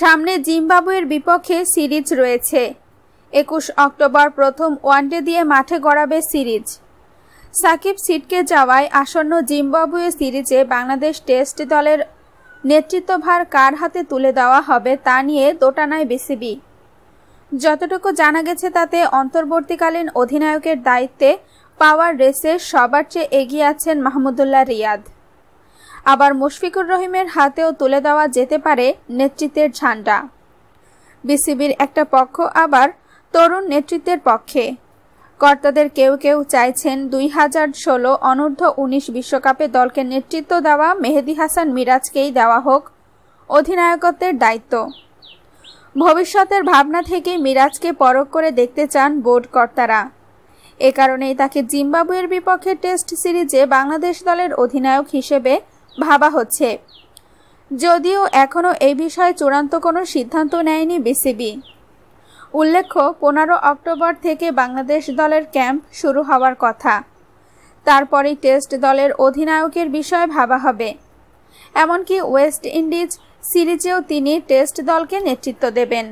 সামনে জিম্বাবুয়ের বিপক্ষে সিরিজ রয়েছে একুশ অক্টোবর প্রথম ওয়ানডে দিয়ে মাঠে গড়াবে সিরিজ সাকিব সিটকে যাওয়ায় আসন্ন জিম্বাবুয়ে সিরিজে বাংলাদেশ টেস্ট দলের নেতৃত্বভার কার হাতে তুলে দেওয়া হবে তা নিয়ে দোটানায় বিসিবি যতটুকু জানা গেছে তাতে অন্তর্বর্তীকালীন অধিনায়কের দায়িত্বে পাওয়ার রেসে সবার চেয়ে এগিয়ে আছেন মাহমুদুল্লাহ রিয়াদ আবার মুশফিকুর রহিমের হাতেও তুলে দেওয়া যেতে পারে নেতৃত্বের ঝান্ডা বিসিবির একটা পক্ষ আবার তরুণ নেতৃত্বের পক্ষে কর্তাদের কেউ কেউ চাইছেন দুই হাজার ষোলো অনূর্ধ্ব উনিশ বিশ্বকাপে দলকে নেতৃত্ব দেওয়া মেহেদি হাসান মিরাজকেই দেওয়া হোক অধিনায়কত্বের দায়িত্ব ভবিষ্যতের ভাবনা থেকে মিরাজকে পরখ করে দেখতে চান বোর্ড কর্তারা এ কারণেই তাকে জিম্বাবুয়ের বিপক্ষে টেস্ট সিরিজে বাংলাদেশ দলের অধিনায়ক হিসেবে ভাবা হচ্ছে যদিও এখনও এই বিষয়ে চূড়ান্ত কোনো সিদ্ধান্ত নেয়নি বিসিবি উল্লেখ্য পনেরো অক্টোবর থেকে বাংলাদেশ দলের ক্যাম্প শুরু হওয়ার কথা তারপরে টেস্ট দলের অধিনায়কের বিষয়ে ভাবা হবে এমনকি ওয়েস্ট ইন্ডিজ সিরিজেও তিনি টেস্ট দলকে নেতৃত্ব দেবেন